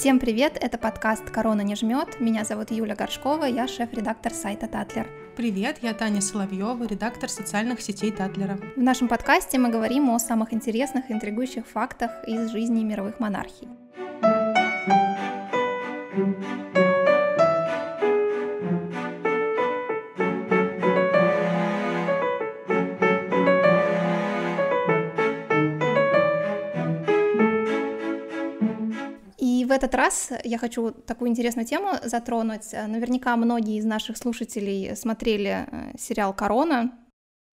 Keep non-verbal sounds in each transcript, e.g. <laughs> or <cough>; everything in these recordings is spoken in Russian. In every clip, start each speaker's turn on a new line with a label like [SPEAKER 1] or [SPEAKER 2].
[SPEAKER 1] Всем привет, это подкаст «Корона не жмет». Меня зовут Юля Горшкова, я шеф-редактор
[SPEAKER 2] сайта «Татлер». Привет, я Таня Соловьева, редактор социальных сетей Татлера.
[SPEAKER 1] В нашем подкасте мы говорим о самых интересных и интригующих фактах из жизни мировых монархий. этот раз я хочу такую интересную тему затронуть. Наверняка многие из наших слушателей смотрели э, сериал «Корона»,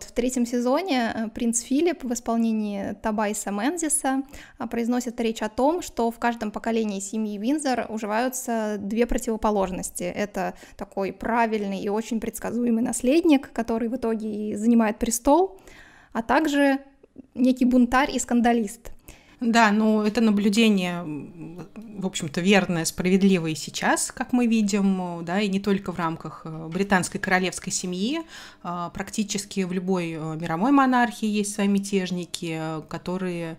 [SPEAKER 1] в третьем сезоне э, принц Филипп в исполнении Табайса Мензиса э, произносит речь о том, что в каждом поколении семьи Винзор уживаются две противоположности. Это такой правильный и очень предсказуемый наследник, который в итоге и занимает престол, а также некий бунтарь и скандалист —
[SPEAKER 2] да, ну это наблюдение, в общем-то, верное, справедливое и сейчас, как мы видим, да, и не только в рамках э, британской королевской семьи. А, практически в любой э, мировой монархии есть свои мятежники, э, которые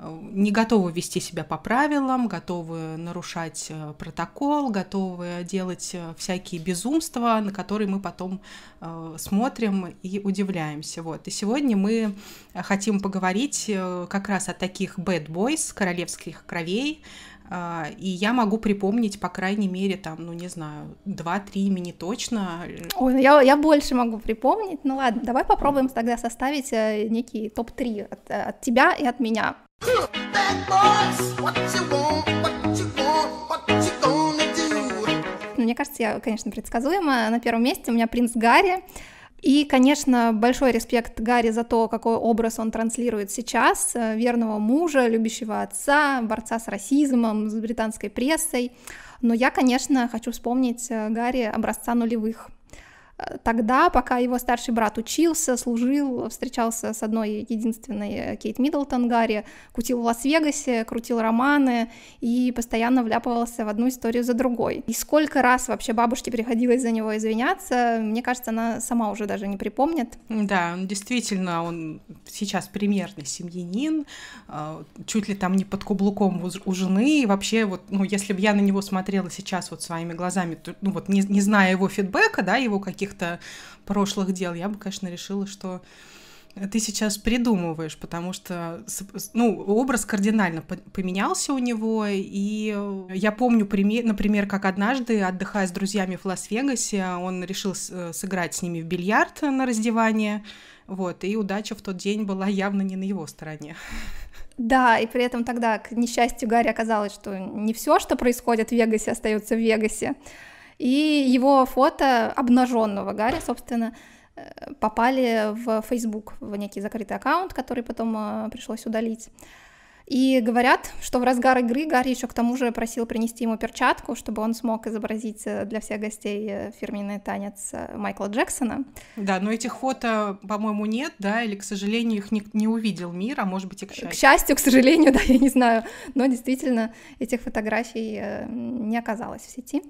[SPEAKER 2] не готовы вести себя по правилам, готовы нарушать э, протокол, готовы делать э, всякие безумства, на которые мы потом э, смотрим и удивляемся. Вот. И сегодня мы хотим поговорить как раз о таких bad boys, королевских кровей, и я могу припомнить, по крайней мере, там, ну, не знаю, два-три имени точно.
[SPEAKER 1] Ой, ну я, я больше могу припомнить. Ну ладно, давай попробуем тогда составить некий топ-3 от, от тебя и от меня. Ну, мне кажется, я, конечно, предсказуема. На первом месте у меня принц Гарри. И, конечно, большой респект Гарри за то, какой образ он транслирует сейчас, э, верного мужа, любящего отца, борца с расизмом, с британской прессой. Но я, конечно, хочу вспомнить э, Гарри образца нулевых тогда, пока его старший брат учился, служил, встречался с одной единственной э, Кейт Миддлтон Гарри, кутил в Лас-Вегасе, крутил романы и постоянно вляпывался в одну историю за другой. И сколько раз вообще бабушке приходилось за него извиняться, мне кажется, она сама уже даже не припомнит.
[SPEAKER 2] Да, действительно, он сейчас примерный семьянин, а, чуть ли там не под каблуком у жены, и вообще вот, ну, если бы я на него смотрела сейчас вот своими глазами, то, ну, вот не, не зная его фидбэка, да, его каких каких-то прошлых дел, я бы, конечно, решила, что ты сейчас придумываешь, потому что ну, образ кардинально поменялся у него, и я помню, например, как однажды, отдыхая с друзьями в Лас-Вегасе, он решил э, сыграть с ними в бильярд на раздевание, вот, и удача в тот день была явно не на его стороне.
[SPEAKER 1] Да, и при этом тогда, к несчастью Гарри, оказалось, что не все, что происходит в Вегасе, остается в Вегасе, и его фото обнаженного Гарри, собственно, э, попали в Facebook, в некий закрытый аккаунт, который потом э, пришлось удалить. И говорят, что в разгар игры Гарри еще к тому же просил принести ему перчатку, чтобы он смог изобразить э, для всех гостей фирменный танец Майкла Джексона.
[SPEAKER 2] Да, но этих фото, по-моему, нет, да, или, к сожалению, их не, не увидел мир, а может быть и к счастью. К счастью, к сожалению, <laughs> да, я
[SPEAKER 1] не знаю, но действительно этих фотографий не оказалось в сети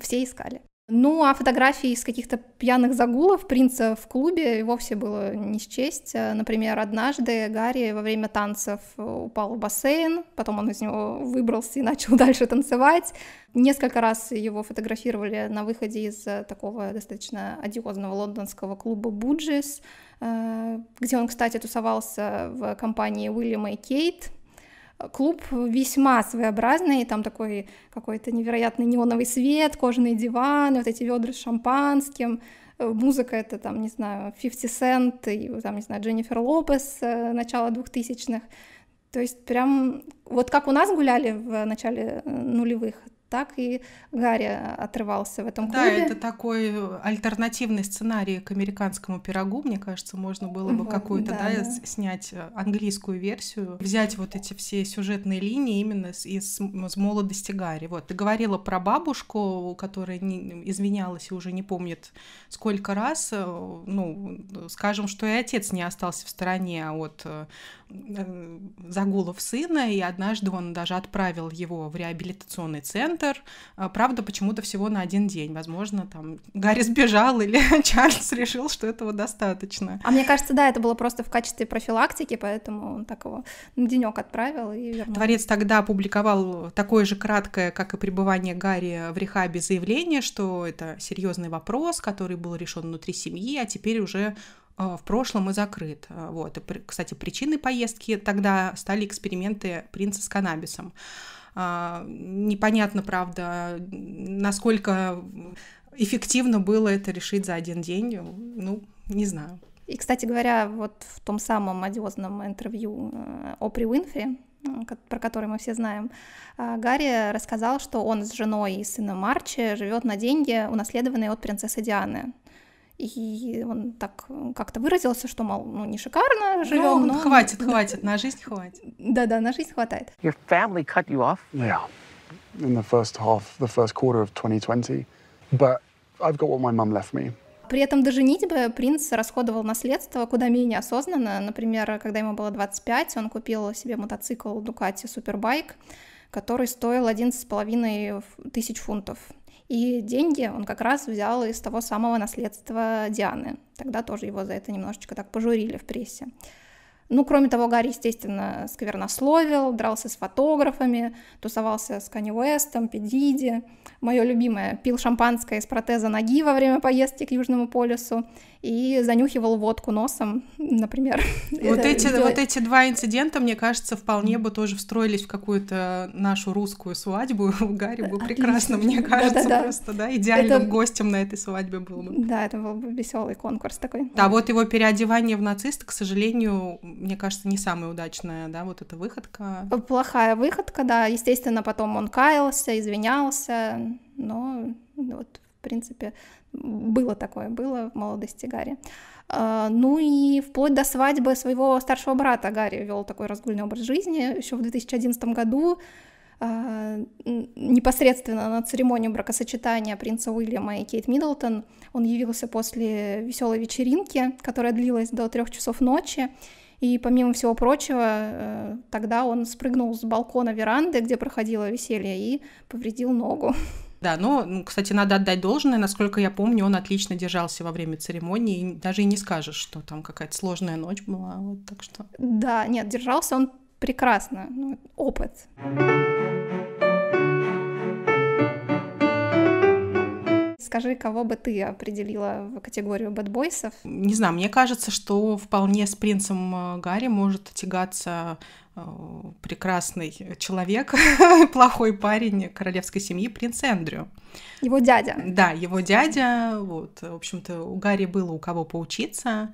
[SPEAKER 1] все искали. Ну, а фотографии из каких-то пьяных загулов принца в клубе вовсе было не счесть. Например, однажды Гарри во время танцев упал в бассейн, потом он из него выбрался и начал <laughs> дальше танцевать. Несколько раз его фотографировали на выходе из такого достаточно одиозного лондонского клуба «Буджис», э, где он, кстати, тусовался в компании Уильяма и Кейт, Клуб весьма своеобразный, там такой какой-то невероятный неоновый свет, кожаные диваны, вот эти ведры с шампанским, э, музыка это там, не знаю, 50 Cent и там, не знаю, Дженнифер Лопес э, начала 2000-х. То есть прям вот как у нас гуляли в начале э, нулевых, так и Гарри э, отрывался в этом клубе. Да, это
[SPEAKER 2] такой э, альтернативный сценарий к американскому пирогу, мне кажется, можно было бы вот, какую-то, да, да, да, снять э, английскую версию, взять вот эти все сюжетные линии именно из, из, из молодости Гарри. Вот, ты говорила про бабушку, которая не, извинялась и уже не помнит сколько раз, ну, скажем, что и отец не остался в стороне от загулов сына, и однажды он даже отправил его в реабилитационный центр, центр, а, правда, почему-то всего на один день. Возможно, там Гарри сбежал или <laughs> Чарльз решил, что этого достаточно. А
[SPEAKER 1] мне кажется, да, это было просто в качестве профилактики, поэтому он так его на денек отправил и вернул.
[SPEAKER 2] Творец тогда опубликовал такое же краткое, как и пребывание Гарри в рехабе заявление, что это серьезный вопрос, который был решен внутри семьи, а теперь уже а, в прошлом и закрыт. А, вот. И, кстати, причиной поездки тогда стали эксперименты принца с каннабисом. А, непонятно, правда, насколько эффективно было это решить за один день. Ну, не знаю.
[SPEAKER 1] И, кстати говоря, вот в том самом одиозном интервью э, Опри Уинфри, про который мы все знаем, а, Гарри рассказал, что он с женой и сыном Марчи живет на деньги, унаследованные от принцессы Дианы. И он так э, как-то выразился, что, мол, ну не шикарно ну, живем, ну, но... хватит, <laughs> хватит, на жизнь хватит. Да-да, на жизнь хватает.
[SPEAKER 2] Your family cut you off? Yeah, in the first half, the first quarter of 2020. But I've got what my mum left me.
[SPEAKER 1] При этом даже женитьбы принц расходовал наследство куда менее осознанно. Например, когда ему было 25, он купил себе мотоцикл Ducati Superbike, который стоил 11,5 тысяч фунтов. И деньги он как раз взял из того самого наследства Дианы. Тогда тоже его за это немножечко так пожурили в прессе. Ну, кроме того, Гарри, естественно, сквернословил, дрался с фотографами, тусовался с Канни Уэстом, Педиди. Мое любимое, пил шампанское из протеза ноги во время поездки к Южному полюсу и занюхивал водку носом, например. <laughs> Вот, эти, дел... вот
[SPEAKER 2] эти два инцидента, мне кажется, вполне бы тоже встроились в какую-то нашу русскую свадьбу. <laughs> Гарри был прекрасно, мне кажется, Да-да-да. просто, да, идеальным Это... гостем на этой свадьбе был бы.
[SPEAKER 1] Да, это был бы веселый конкурс такой.
[SPEAKER 2] Да, вот его переодевание в нациста, к сожалению, мне кажется, не самая удачная, да, вот эта выходка.
[SPEAKER 1] Плохая выходка, да. Естественно, потом он каялся, извинялся, но вот, в принципе, было такое, было в молодости Гарри. А, ну и вплоть до свадьбы своего старшего брата Гарри вел такой разгульный образ жизни. Еще в 2011 году а, непосредственно на церемонию бракосочетания принца Уильяма и Кейт Миддлтон он явился после веселой вечеринки, которая длилась до трех часов ночи, и помимо всего прочего, э, тогда он спрыгнул с балкона веранды, где проходило веселье, и повредил ногу. <laughs>
[SPEAKER 2] Да, но, ну, ну, кстати, надо отдать должное. Насколько я помню, он отлично держался во время церемонии. даже и не скажешь, что там какая-то сложная ночь была. Вот так что.
[SPEAKER 1] Да, нет, держался он прекрасно. Ну, опыт. Скажи, кого бы ты определила в категорию бэтбойсов?
[SPEAKER 2] Не знаю, мне кажется, что вполне с принцем э, Гарри может тягаться э, прекрасный человек, <laughs> плохой парень королевской семьи, принц Эндрю. Его дядя. Да, его дядя. Вот, в общем-то, у Гарри было у кого поучиться.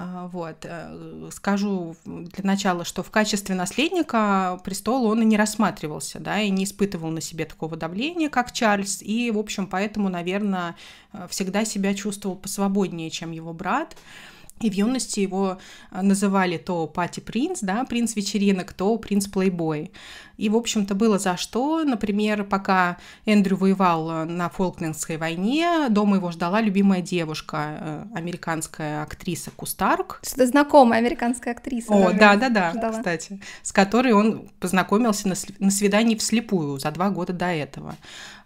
[SPEAKER 2] А, вот. Э, скажу для начала, что в качестве наследника престола он и не рассматривался, да, и не испытывал на себе такого давления, как Чарльз, и, в общем, поэтому, наверное, э, всегда себя чувствовал посвободнее, чем его брат. И в юности его э, называли то пати-принц, да, принц вечеринок, то принц-плейбой. И, в общем-то, было за что. Например, пока Эндрю воевал э, на Фолклендской войне, дома его ждала любимая девушка, э, американская актриса Кустарк. Что-то знакомая американская
[SPEAKER 1] актриса. О, да-да-да,
[SPEAKER 2] кстати. С которой он познакомился на, на свидании вслепую за два года до этого.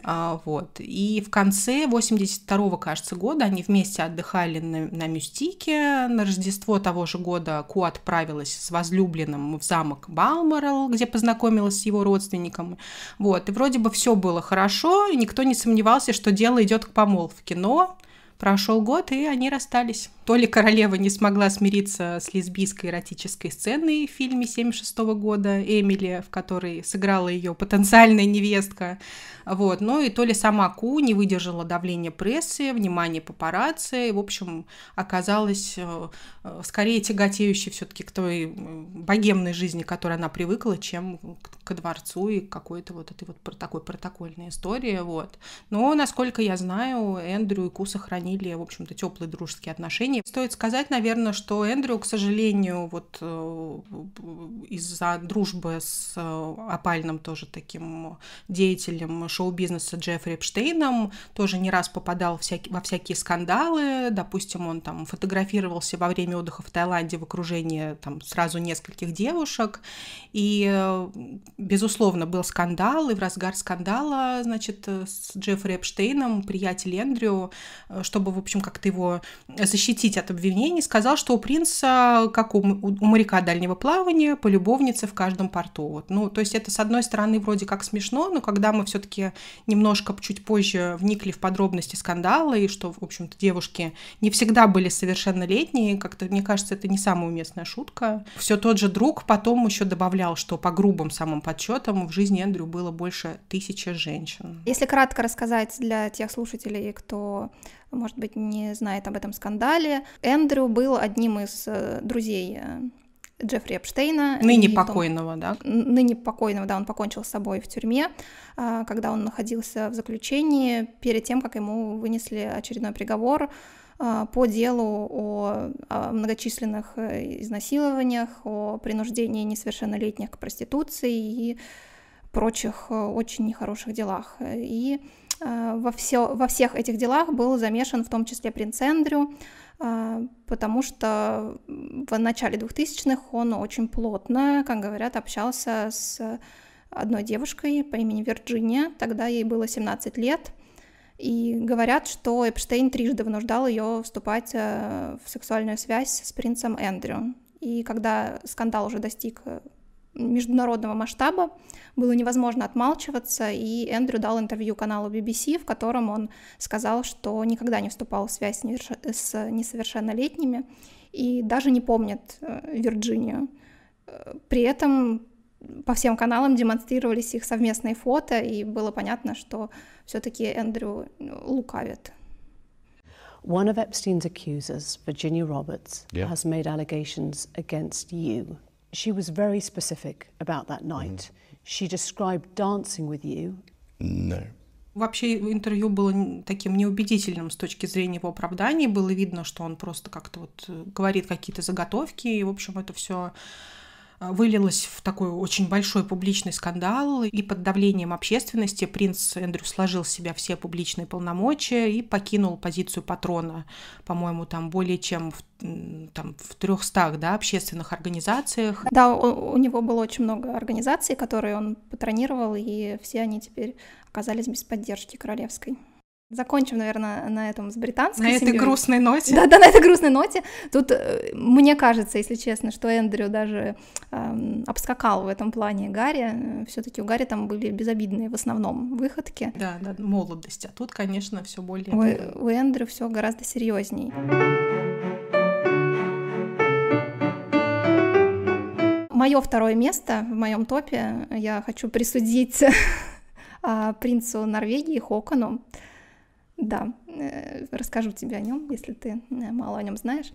[SPEAKER 2] А, вот. И в конце 82-го, кажется, года они вместе отдыхали на, на Мюстике. На Рождество того же года Ку отправилась с возлюбленным в замок Балморал, где познакомилась с его родственником. Вот. И вроде бы все было хорошо, и никто не сомневался, что дело идет к помолвке. Но Прошел год, и они расстались. То ли королева не смогла смириться с лесбийской эротической сценой в фильме 76 года «Эмили», в которой сыграла ее потенциальная невестка, вот, ну и то ли сама Ку не выдержала давления прессы, внимания папарацци, в общем, оказалась э, э, скорее тяготеющей все таки к той богемной жизни, к которой она привыкла, чем к дворцу и какой-то вот этой вот такой протокольной истории, вот. Но, насколько я знаю, Эндрю и Ку сохранили сохранили, в общем-то, теплые дружеские отношения. Стоит сказать, наверное, что Эндрю, к сожалению, вот э, из-за дружбы с э, опальным тоже таким деятелем шоу-бизнеса Джеффри Эпштейном тоже не раз попадал во всякие скандалы. Допустим, он там фотографировался во время отдыха в Таиланде в окружении там сразу нескольких девушек. И, э, безусловно, был скандал, и в разгар скандала, значит, с Джеффри Эпштейном приятель Эндрю, чтобы, в общем, как-то его э, защитить от обвинений, сказал, что у принца, э, как у, у моряка дальнего плавания, по любовнице в каждом порту. Вот. Ну, то есть это, с одной стороны, вроде как смешно, но когда мы все-таки немножко чуть позже вникли в подробности скандала и что, в общем-то, девушки не всегда были совершеннолетние, как-то, мне кажется, это не самая уместная шутка. Все тот же друг потом еще добавлял, что по грубым самым подсчетам в жизни Эндрю было больше тысячи женщин.
[SPEAKER 1] Если кратко рассказать для тех слушателей, кто может быть, не знает об этом скандале. Эндрю был одним из э, друзей э, Джеффри Эпштейна. Ныне покойного, да? Ныне покойного, да, он покончил с собой в тюрьме, а, когда он находился в заключении, перед тем, как ему вынесли очередной приговор а, по делу о многочисленных э, изнасилованиях, о принуждении несовершеннолетних к проституции и прочих очень нехороших делах. И Э, во, все, во всех этих делах был замешан в том числе принц Эндрю, э, потому что в начале 2000-х он очень плотно, как говорят, общался с одной девушкой по имени Вирджиния, тогда ей было 17 лет, и говорят, что Эпштейн трижды вынуждал ее вступать э, в сексуальную связь с принцем Эндрю. И когда скандал уже достиг международного масштаба, было невозможно отмалчиваться, и Эндрю дал интервью каналу BBC, в котором он сказал, что никогда не вступал в связь с несовершеннолетними и даже не помнит э, Вирджинию. Э, при этом по всем каналам демонстрировались их совместные фото, и было понятно, что все-таки Эндрю ну, лукавит.
[SPEAKER 2] One of Epstein's accusers, Virginia Roberts, yeah. has made allegations against you she was very specific about that night. Mm. She described dancing with you. No. Вообще интервью было таким неубедительным с точки зрения его оправданий. Было видно, что он просто как-то вот э, говорит какие-то заготовки, и, в общем, это все а, вылилось в такой очень большой публичный скандал, и под давлением общественности принц Эндрю сложил с себя все публичные полномочия и покинул позицию патрона, по-моему, там более чем в там, в 300 да, общественных организациях.
[SPEAKER 1] Да, у, у него было очень много организаций, которые он патронировал, и все они теперь оказались без поддержки королевской. Закончим, наверное, на этом с британской На семьей. этой грустной ноте. Да, да, на этой грустной ноте. Тут, э, мне кажется, если честно, что Эндрю даже эм, обскакал в этом плане Гарри. все таки у Гарри там были безобидные в основном выходки. Да,
[SPEAKER 2] да, молодость. А тут, конечно, все более... У,
[SPEAKER 1] у Эндрю все гораздо серьезней. Мое второе место в моем топе я хочу присудить <laughs> а, принцу Норвегии Хокону. Да, э, расскажу тебе о нем, если ты э, мало о нем знаешь.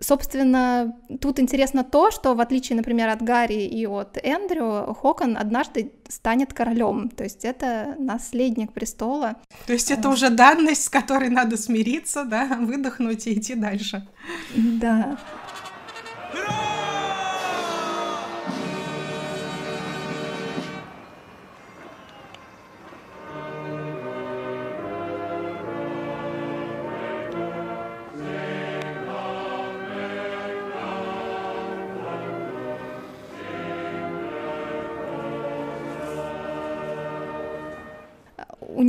[SPEAKER 1] Собственно, тут интересно то, что в отличие, например, от Гарри и от Эндрю, Хокон однажды станет королем, то есть это наследник престола.
[SPEAKER 2] То есть это э. уже данность, с которой надо
[SPEAKER 1] смириться,
[SPEAKER 2] да, <laughs> выдохнуть и идти дальше. Да. Ура!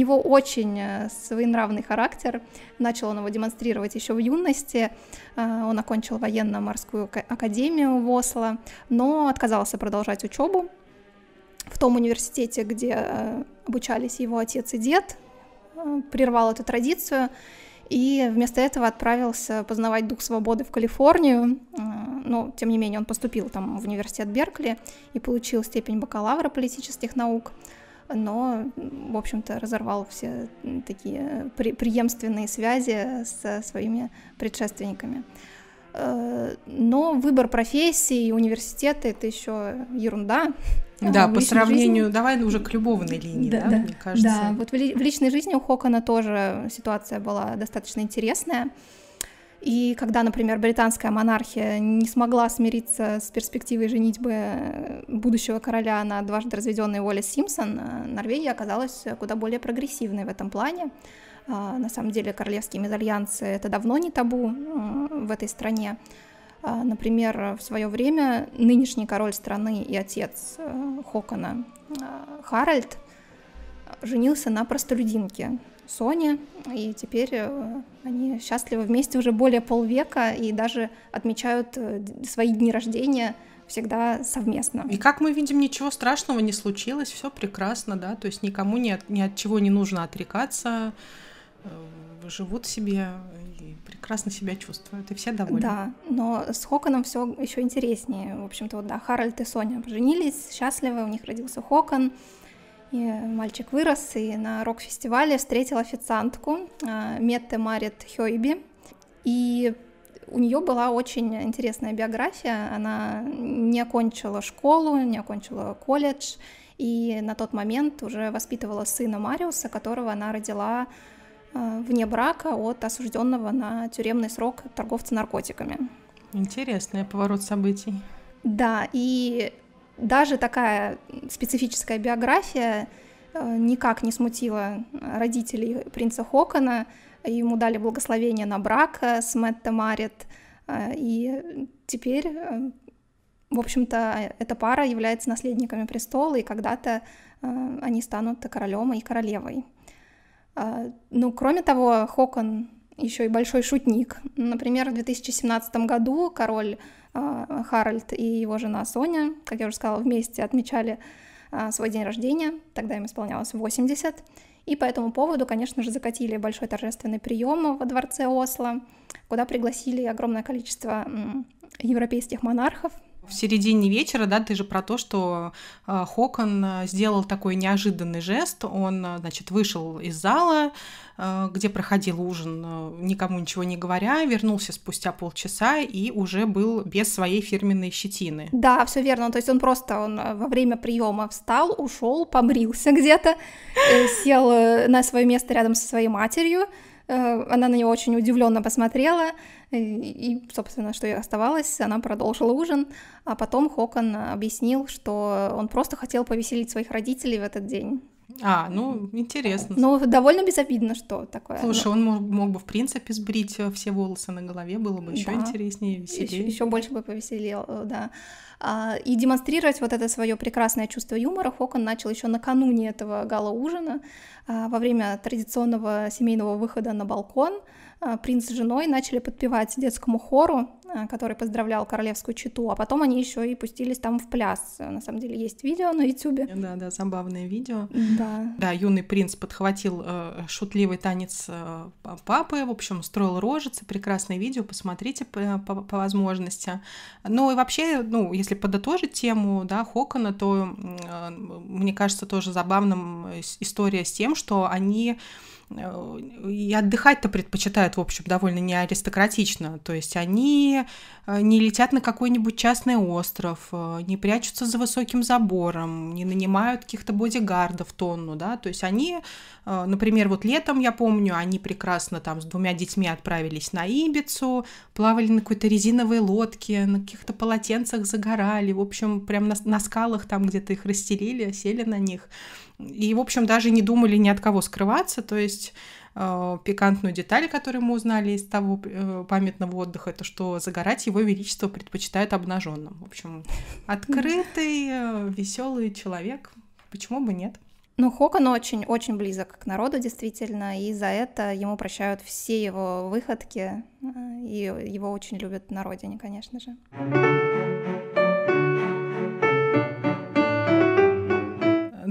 [SPEAKER 1] него очень э, своенравный характер. Начал он его демонстрировать еще в юности. Э, он окончил военно-морскую академию в Осло, но отказался продолжать учебу в том университете, где э, обучались его отец и дед. Прервал эту традицию и вместо этого отправился познавать дух свободы в Калифорнию. Но, тем не менее, он поступил там в университет Беркли и получил степень бакалавра политических наук – но, в общем-то, разорвал все такие э, при преемственные связи со своими предшественниками. Э, но выбор профессии, и университета это еще ерунда. <laughs>
[SPEAKER 2] Да, по сравнению, жизни... давай уже к любовной линии, да, да, да, мне кажется. Да,
[SPEAKER 1] вот в, в личной жизни у Хокона тоже ситуация была достаточно интересная. И когда, например, британская монархия не смогла смириться с перспективой женитьбы э, будущего короля на дважды разведенной Уоллес Симпсон, э, Норвегия оказалась куда более прогрессивной в этом плане. А, на самом деле королевские мезальянсы — это давно не табу э, в этой стране. А, например, в свое время нынешний король страны и отец Хокона Харальд женился на простолюдинке, Sony, и теперь э, они счастливы вместе уже более полвека и даже отмечают э, свои дни рождения всегда совместно. И
[SPEAKER 2] как мы видим, ничего страшного не случилось, все прекрасно, да, то есть никому ни от, ни от чего не нужно отрекаться, э, живут себе и прекрасно себя чувствуют, и все довольны. Да,
[SPEAKER 1] но с Хоконом все еще интереснее. В общем-то, вот, да, Харальд и Соня поженились, счастливы, у них родился Хокон, и мальчик вырос и на рок-фестивале встретил официантку а, Метте Марит Хёйби. И у нее была очень интересная биография. Она не окончила школу, не окончила колледж, и на тот момент уже воспитывала сына Мариуса, которого она родила а, вне брака от осужденного на тюремный срок торговца наркотиками.
[SPEAKER 2] Интересный поворот событий.
[SPEAKER 1] Да, и даже такая специфическая биография э, никак не смутила родителей принца Хокона. Ему дали благословение на брак э, с Мэтта Марит. Э, и теперь, в общем-то, эта пара является наследниками престола, и когда-то они станут королем и королевой. Ну, кроме того, Хокон еще и большой шутник. Например, в 2017 году король Э, Харальд и его жена Соня, как я уже сказала, вместе отмечали э, свой день рождения, тогда им исполнялось 80, и по этому поводу, конечно же, закатили большой торжественный прием во дворце Осло, куда пригласили огромное количество европейских монархов,
[SPEAKER 2] в середине вечера, да, ты же про то, что э, Хокон э, сделал такой неожиданный жест. Он, э, значит, вышел из зала, где проходил ужин, никому ничего не говоря, вернулся спустя полчаса и уже был без своей фирменной щетины.
[SPEAKER 1] Да, все верно. То есть он просто он во время приема встал, ушел, помрился где-то, сел на свое место рядом со своей матерью Э, она на него очень удивленно посмотрела, э, и, собственно, что и оставалось, она продолжила ужин, а потом Хокон объяснил, что он просто хотел повеселить своих родителей в этот день.
[SPEAKER 2] А, ну, интересно. Ну,
[SPEAKER 1] довольно безобидно, что такое. Слушай, но... Ну.
[SPEAKER 2] он мог, мог бы, в принципе, сбрить э, все волосы на голове, было бы еще да. интереснее, веселее. Еще
[SPEAKER 1] больше бы повеселел, э, да. А, и демонстрировать вот это свое прекрасное чувство юмора Хокон начал еще накануне этого гала-ужина, а, во время традиционного семейного выхода на балкон – а, принц с женой начали подпевать детскому хору, а, который поздравлял королевскую читу, а потом они еще и пустились там в пляс. На самом деле есть видео на ютюбе. Да, да, забавное видео. Да.
[SPEAKER 2] Да, юный принц подхватил э, шутливый танец э, папы, в общем, строил рожицы, прекрасное видео, посмотрите по, по, по возможности. Ну и вообще, ну, если подытожить тему, да, Хокона, то э, мне кажется тоже забавным э, история с тем, что они Э, и отдыхать-то предпочитают, в общем, довольно не аристократично. То есть они э, не летят на какой-нибудь частный остров, э, не прячутся за высоким забором, не нанимают каких-то бодигардов тонну, да. То есть они, например, вот летом, я помню, они прекрасно там с двумя детьми отправились на Ибицу, плавали на какой-то резиновой лодке, на каких-то полотенцах загорали, в общем, прям на, на скалах там где-то их расстелили, сели на них. И, в общем, даже не думали ни от кого скрываться. То есть э, пикантную деталь, которую мы узнали из того э, памятного отдыха, это что загорать его величество предпочитает обнаженным. В общем, <laughs> открытый, э, веселый человек. Почему бы нет?
[SPEAKER 1] Ну, Хокон очень-очень близок к народу, действительно, и за это ему прощают все его выходки, э, и его очень любят на родине, конечно же.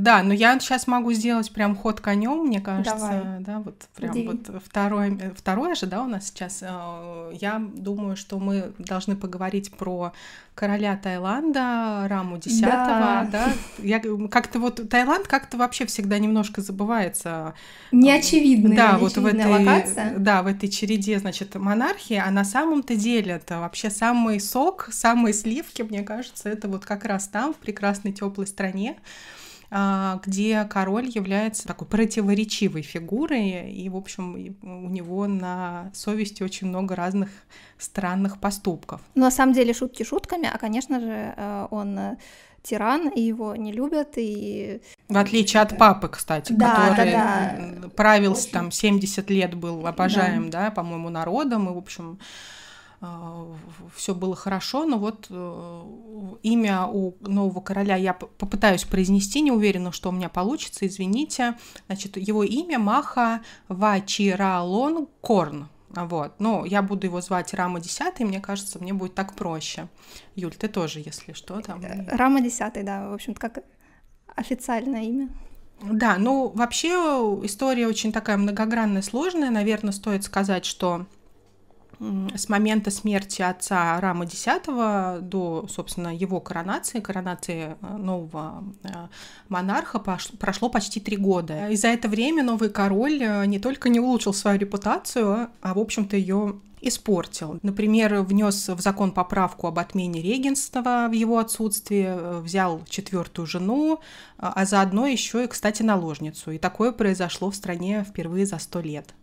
[SPEAKER 2] Да, но я сейчас могу сделать прям ход конем, мне кажется. Давай. Да, вот прям Иди. вот второе, э, второе же, да, у нас сейчас. Э, я думаю, что мы должны поговорить про короля Таиланда, Раму десятого, да. да? Я как-то вот Таиланд как-то вообще всегда немножко забывается.
[SPEAKER 1] Э, неочевидная, да, вот в этой, локация.
[SPEAKER 2] Да, в этой череде, значит, монархии, а на самом-то деле это вообще самый сок, самые сливки, мне кажется, это вот как раз там, в прекрасной теплой стране. А, где король является такой противоречивой фигурой, и, в общем, у него на совести очень много разных странных поступков.
[SPEAKER 1] Но ну, на самом деле шутки шутками, а, конечно же, э, он э, тиран, и его не любят, и...
[SPEAKER 2] В отличие от папы, кстати, да, который да, да. правил, там, 70 лет был обожаем, да, да по-моему, народом, и, в общем, Э, все было хорошо, но вот э, имя у нового короля я попытаюсь произнести, не уверена, что у меня получится, извините. Значит, его имя Маха Вачиралон Корн. Вот. Ну, я буду его звать Рама Десятый. мне кажется, мне будет так проще. Юль, ты тоже, если что, там. Э, Рама Десятый, да, в общем-то, как официальное имя. Да, ну, вообще история очень такая многогранная, сложная. Наверное, стоит сказать, что с момента смерти отца Рама X до, собственно, его коронации, коронации э, нового э, монарха прошло почти три года. И за это время новый король э, не только не улучшил свою репутацию, а, в общем-то, ее испортил. Например, внес в закон поправку об отмене регенства в его отсутствие, взял четвертую жену, а заодно еще и, кстати, наложницу. И такое произошло в стране впервые за сто лет.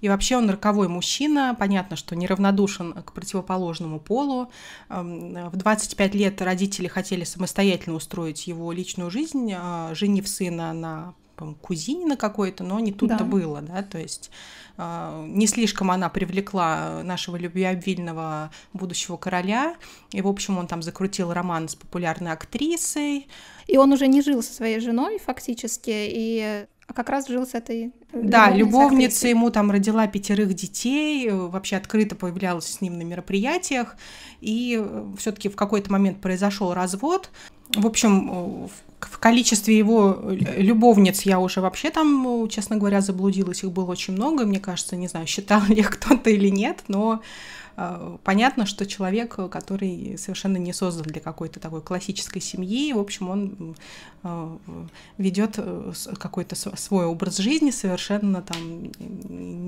[SPEAKER 2] И вообще он роковой мужчина, понятно, что неравнодушен к противоположному полу. Эм, в 25 лет родители хотели самостоятельно устроить его личную жизнь, а, женив сына на кузине на какой-то, но не тут-то да. было, да, то есть э, не слишком она привлекла нашего любвеобильного будущего короля, и, в общем, он там закрутил роман с популярной актрисой. И он уже не жил со своей женой фактически,
[SPEAKER 1] и а как раз жил с этой э, Да, любовница
[SPEAKER 2] ему там родила пятерых детей, э, вообще открыто появлялась с ним на мероприятиях, и э, все таки в какой-то момент произошел развод. В общем, в количестве его любовниц я уже вообще там, честно говоря, заблудилась. Их было очень много, мне кажется, не знаю, считал ли <laughs> кто-то или нет, но а, понятно, что человек, который совершенно не создан для какой-то такой классической семьи, в общем, он а, ведет э, какой-то свой образ жизни совершенно там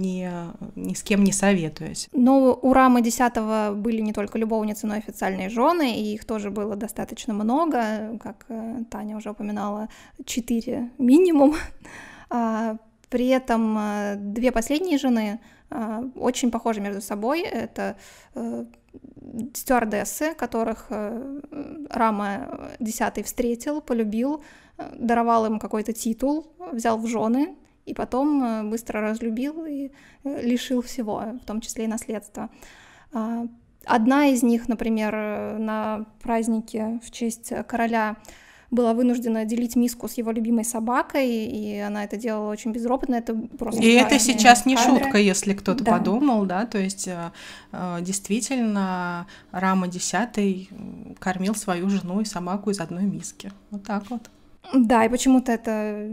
[SPEAKER 2] не, ни с кем не советуясь.
[SPEAKER 1] Но ну, у Рамы десятого были не только любовницы, но и официальные жены, и их тоже было достаточно много, как э, Таня уже упоминала, четыре минимум. <laughs> А, при этом э, две последние жены а, очень похожи между собой. Это э, стюардессы, которых э, Рама десятый встретил, полюбил, э, даровал им какой-то титул, взял в жены и потом быстро разлюбил и лишил всего, в том числе и наследства. А, одна из них, например, на празднике в честь короля была вынуждена делить миску с его любимой собакой, и она это делала очень безропотно, это просто... И это сейчас не кадры. шутка, если кто-то да. подумал,
[SPEAKER 2] да, то есть э, э, действительно Рама Десятый кормил свою жену и собаку из одной миски, вот так вот.
[SPEAKER 1] Да, и почему-то это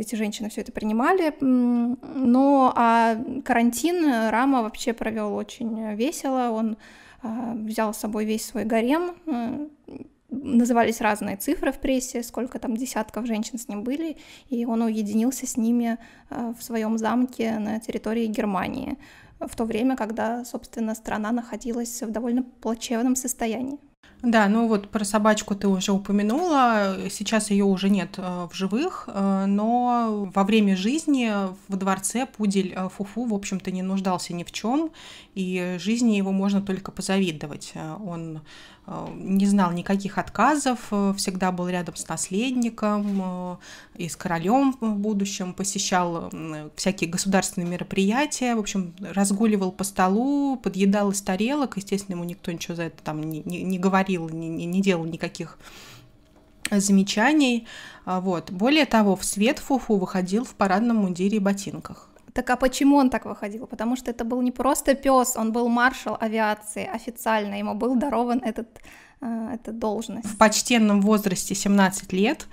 [SPEAKER 1] эти женщины все это принимали. Но а карантин Рама вообще провел очень весело. Он а, взял с собой весь свой гарем, э, назывались разные цифры в прессе, сколько там десятков женщин с ним были, и он уединился с ними э, в своем замке на территории Германии, в то время, когда, собственно, страна находилась в довольно плачевном состоянии.
[SPEAKER 2] Да, ну вот про собачку ты уже упомянула. Сейчас ее уже нет э, в живых, э, но во время жизни в дворце пудель Фуфу, в общем-то, не нуждался ни в чем, и жизни его можно только позавидовать. Он Э, не знал никаких отказов, э, всегда был рядом с наследником э, и с королем в будущем, посещал всякие государственные мероприятия, в общем, разгуливал по столу, подъедал из тарелок, естественно, ему никто ничего за это там не, не, не говорил, не, не делал никаких замечаний. А вот. Более того, в свет Фуфу выходил в парадном мундире и ботинках. Так а почему он так выходил? Потому что это был не просто
[SPEAKER 1] пес, он был маршал авиации официально, ему был дарован этот, э, эта
[SPEAKER 2] должность. В почтенном возрасте 17 лет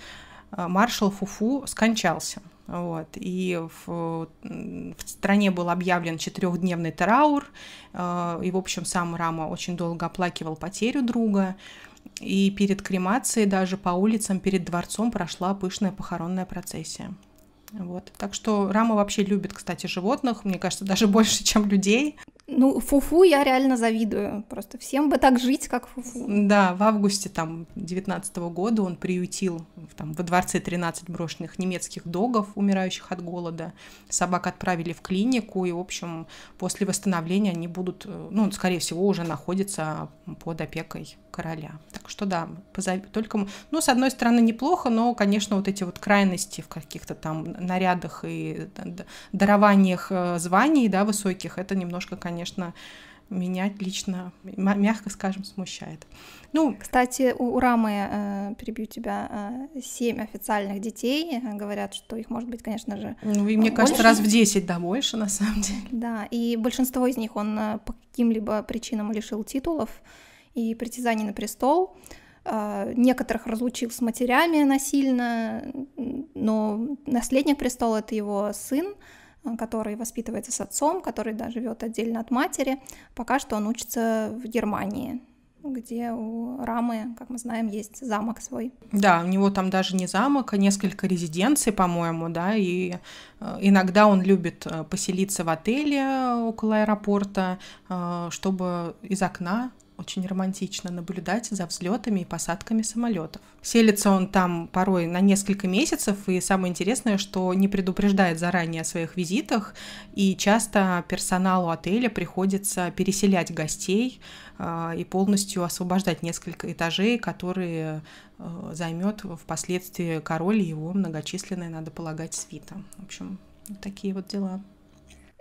[SPEAKER 2] э, маршал Фуфу скончался. Вот. И в, в стране был объявлен четырехдневный траур. Э, и, в общем, сам Рама очень долго оплакивал потерю друга. И перед кремацией даже по улицам перед дворцом прошла пышная похоронная процессия. Вот. Так что Рама вообще любит, кстати, животных, мне кажется, даже <laughs> больше, чем людей. Ну, фуфу -фу я
[SPEAKER 1] реально завидую. Просто всем бы так жить, как
[SPEAKER 2] фуфу. -фу. Да, в августе там 19 -го года он приютил там, во дворце 13 брошенных немецких догов, умирающих от голода. Собак отправили в клинику, и, в общем, после восстановления они будут, э, ну, скорее всего, уже находятся под опекой короля. Так что да, позови, только... Ну, с одной стороны, неплохо, но, конечно, вот эти вот крайности в каких-то там нарядах и дарованиях э, званий, да, высоких, это немножко, конечно, меня лично, мягко скажем, смущает. Ну, кстати,
[SPEAKER 1] у, у Рамы, э, перебью тебя, э, 7 официальных детей, э, говорят, что их может быть, конечно же,
[SPEAKER 2] Ну, и мне больше. кажется, раз в десять, да, больше, на самом деле.
[SPEAKER 1] Да, и большинство из них он э, по каким-либо причинам лишил титулов, и притязаний на престол. А, некоторых разлучил с матерями насильно, но наследник престола — это его сын, а, который воспитывается с отцом, который да, живет отдельно от матери. Пока что он учится в Германии, где у Рамы, как мы знаем, есть замок свой.
[SPEAKER 2] Да, у него там даже не замок, а несколько резиденций, по-моему, да, и э, иногда он любит э, поселиться в отеле около аэропорта, э, чтобы из окна очень романтично наблюдать за взлетами и посадками самолетов. Селится он там порой на несколько месяцев, и самое интересное, что не предупреждает заранее о своих визитах, и часто персоналу отеля приходится переселять гостей э, и полностью освобождать несколько этажей, которые э, займет впоследствии король и его многочисленная, надо полагать, свита. В общем, такие вот дела.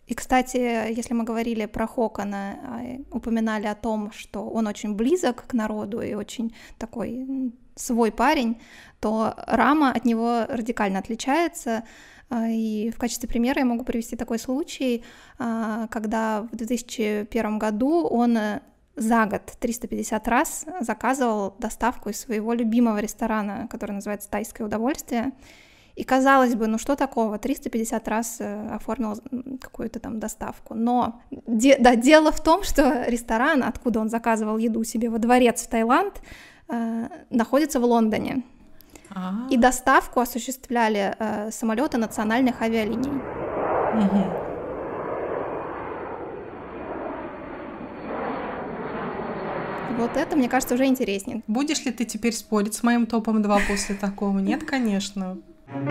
[SPEAKER 1] И, кстати, если мы говорили про Хокона, а, упоминали о том, что он очень близок к народу и очень такой свой парень, то Рама от него радикально отличается. А, и в качестве примера я могу привести такой случай, а, когда в 2001 году он э, за год 350 раз заказывал доставку из своего любимого ресторана, который называется «Тайское удовольствие», и казалось бы, ну что такого, 350 раз э, оформил какую-то там доставку. Но де, да, дело в том, что ресторан, откуда он заказывал еду себе во дворец в Таиланд, э, находится в Лондоне. А-а-а. И доставку осуществляли э, самолеты национальных авиалиний.
[SPEAKER 2] Вот это, мне кажется, уже интереснее. Будешь ли ты теперь спорить с моим топом 2 после такого? Нет, конечно. Ну,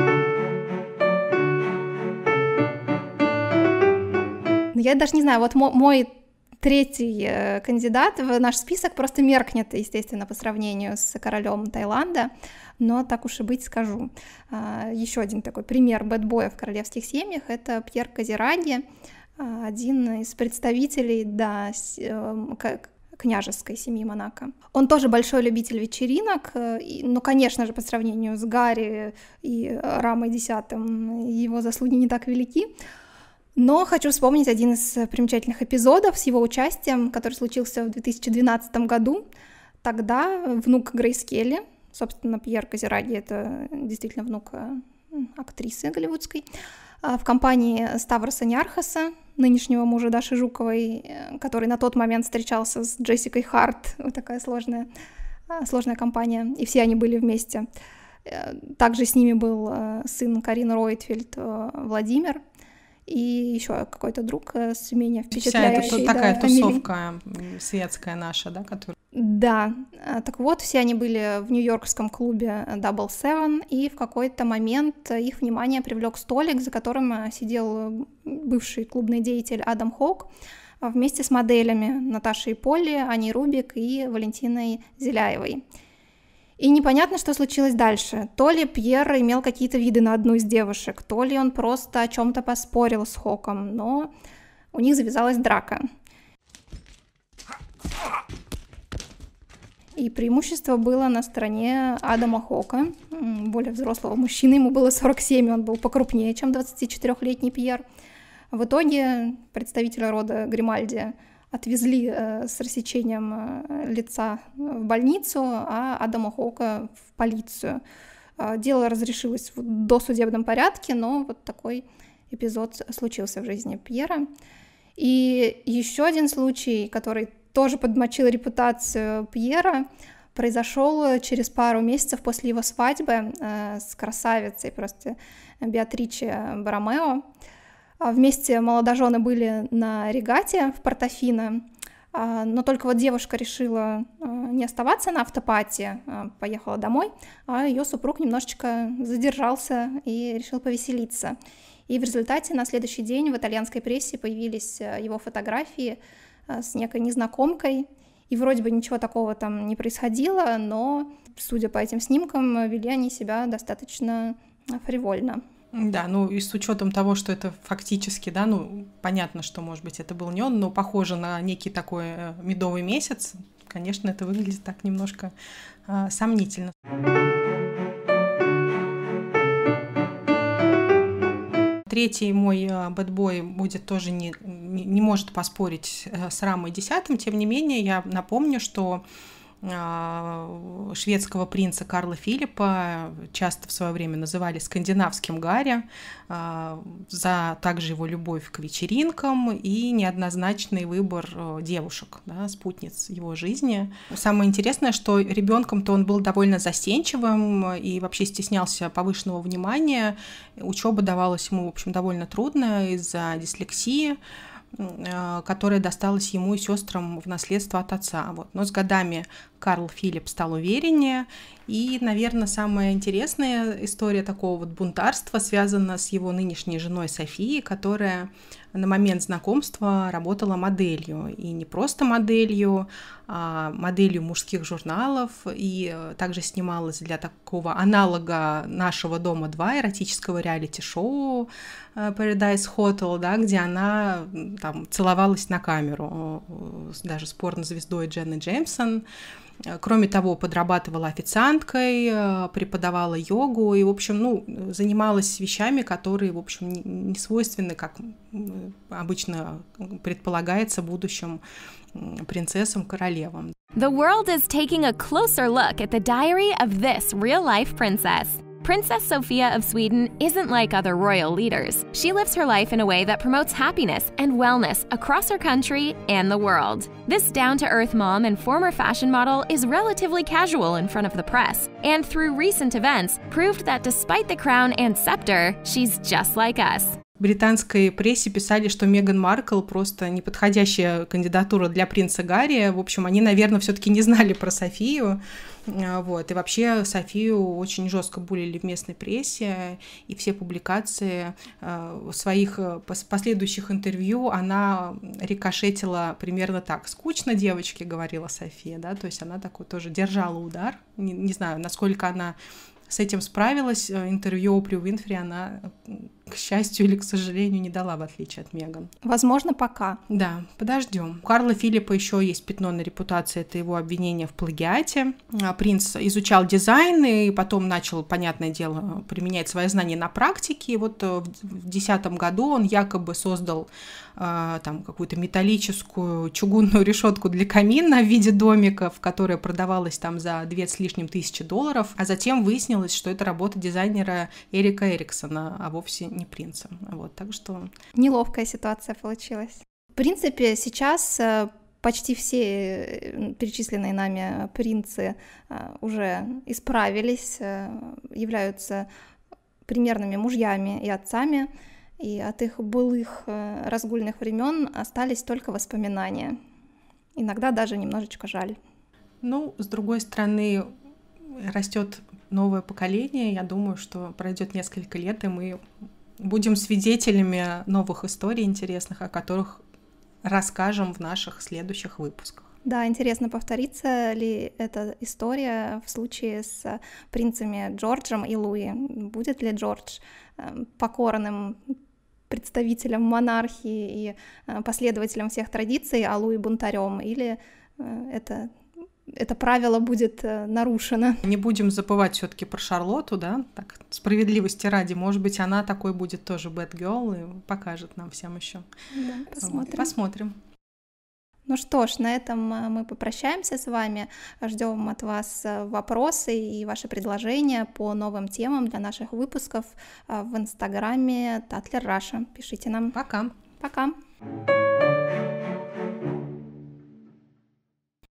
[SPEAKER 2] я даже не знаю, вот мой
[SPEAKER 1] третий э, кандидат в наш список просто меркнет, естественно, по сравнению с королем Таиланда, но так уж и быть скажу. А, еще один такой пример бэтбоя в королевских семьях — это Пьер Казираги, а, один из представителей да, э, княжеской семьи Монако. Он тоже большой любитель вечеринок, э, но, ну, конечно же, по сравнению с Гарри и Рамой Десятым его заслуги не так велики, но хочу вспомнить один из примечательных эпизодов с его участием, который случился в 2012 году. Тогда внук Грейс Келли, собственно, Пьер Казираги, это действительно внук э, актрисы голливудской, а, в компании Ставроса Ниархаса, нынешнего мужа Даши Жуковой, э, который на тот момент встречался с Джессикой Харт, вот такая сложная, а, сложная компания, и все они были вместе. Э, также с ними был э, сын Карин Ройтфельд Владимир, и еще какой-то друг с менее впечатляющий. Вся эта такая фамилий. тусовка
[SPEAKER 2] светская наша, да, которая
[SPEAKER 1] да, э, так вот, все они были в нью-йоркском клубе Double Seven, и в какой-то момент их внимание привлек столик, за которым э, сидел бывший клубный деятель Адам Хоук а вместе с моделями Наташей Полли, Аней Рубик и Валентиной Зеляевой. И непонятно, что случилось дальше. То ли Пьер имел какие-то виды на одну из девушек, то ли он просто о чем-то поспорил с Хоком, но у них завязалась драка — И преимущество было на стороне Адама Хока, более взрослого мужчины. Ему было 47, он был покрупнее, чем 24-летний Пьер. В итоге представителя рода Гримальди отвезли э, с рассечением э, лица в больницу, а Адама Хока в полицию. Э, дело разрешилось в досудебном порядке, но вот такой эпизод случился в жизни Пьера. И еще один случай, который тоже подмочил репутацию Пьера, произошел через пару месяцев после его свадьбы э, с красавицей просто Беатриче Баромео. А вместе молодожены были на регате в Портофино, а, но только вот девушка решила э, не оставаться на автопате, а, поехала домой, а ее супруг немножечко задержался и решил повеселиться. И в результате на следующий день в итальянской прессе появились э, его фотографии – а, с некой незнакомкой, и вроде бы ничего такого там не происходило, но, судя по этим снимкам, вели они себя достаточно а, фривольно.
[SPEAKER 2] Да, ну и с учетом того, что это фактически, да, ну понятно, что, может быть, это был не он, но похоже на некий такой э, медовый месяц, конечно, это выглядит так немножко э, сомнительно. Третий мой э, бэтбой будет тоже не не может поспорить э, с Рамой десятым. Тем не менее, я напомню, что а, шведского принца Карла Филиппа, часто в свое время называли скандинавским Гарри, а, за также его любовь к вечеринкам и неоднозначный выбор э, девушек, да, спутниц его жизни. Самое интересное, что ребенком-то он был довольно застенчивым и вообще стеснялся повышенного внимания. Учеба давалась ему, в общем, довольно трудно из-за дислексии. Э, которая досталась ему и сестрам в наследство от отца. Вот. Но с годами Карл Филипп стал увереннее и, наверное, самая интересная история такого вот бунтарства связана с его нынешней женой Софией, которая на момент знакомства работала моделью. И не просто моделью, а моделью мужских журналов. И также снималась для такого аналога «Нашего дома-2» эротического реалити-шоу э, Paradise Hotel, да, где она там целовалась на камеру э, даже с порно-звездой Дженны Джеймсон Э, кроме того, подрабатывала официанткой, э, преподавала йогу и, в общем, ну, занималась вещами, которые, в общем, не свойственны, как э, обычно предполагается, будущим принцессам, королевам. The world is taking a closer look at the diary of this real-life princess. Princess Sophia of Sweden isn't like other royal leaders. She lives her life in a way that promotes happiness and wellness across her country and the world. This down to earth mom and former fashion model is relatively casual in front of the press, and through recent events, proved that despite the crown and scepter, she's just like us. британской прессе писали, что Меган Маркл просто неподходящая кандидатура для принца Гарри. В общем, они, наверное, все-таки не знали про Софию. А, вот. И вообще Софию очень жестко булили в местной прессе, и все публикации а, своих э, последующих интервью она рикошетила примерно так. «Скучно девочки», — говорила София, да, то есть она такой тоже держала удар. Не, не знаю, насколько она с этим справилась. Э, интервью Опри Уинфри она к счастью или к сожалению, не дала, в отличие от Меган.
[SPEAKER 1] Возможно, пока. Да,
[SPEAKER 2] подождем. У Карла Филиппа еще есть пятно на репутации, это его обвинение в плагиате. А, принц изучал дизайн и потом начал, понятное дело, применять свои знания на практике. И вот э, в 2010 году он якобы создал э, там какую-то металлическую чугунную <laughs> решетку для камина в виде домиков, которая продавалась там за две с лишним тысячи долларов, а затем выяснилось, что это работа дизайнера Эрика Эриксона, а вовсе не принцем. Вот, так что...
[SPEAKER 1] Неловкая ситуация получилась. В принципе, сейчас э, почти все э, перечисленные нами принцы э, уже исправились, являются примерными мужьями и отцами, и от их былых разгульных времен остались только воспоминания. Иногда даже немножечко жаль.
[SPEAKER 2] Ну, с другой стороны, растет новое поколение. Я думаю, что пройдет несколько лет, и мы будем свидетелями новых историй интересных, о которых расскажем в наших следующих выпусках.
[SPEAKER 1] Да, интересно, повторится ли эта история в случае с принцами Джорджем и Луи. Будет ли Джордж эм, покорным представителем монархии и э, последователем всех традиций, а Луи бунтарем? Или э, это это правило будет э, нарушено.
[SPEAKER 2] Не будем забывать все-таки про Шарлоту, да, так, справедливости ради. Может быть, она такой будет тоже бэтгерл и покажет нам всем еще. Да, посмотрим. Вот, посмотрим.
[SPEAKER 1] Ну что ж, на этом э, мы попрощаемся с вами. Ждем от вас э, вопросы и ваши предложения по новым темам для наших выпусков в инстаграме Татлер Раша. Пишите нам. Пока. Пока. thank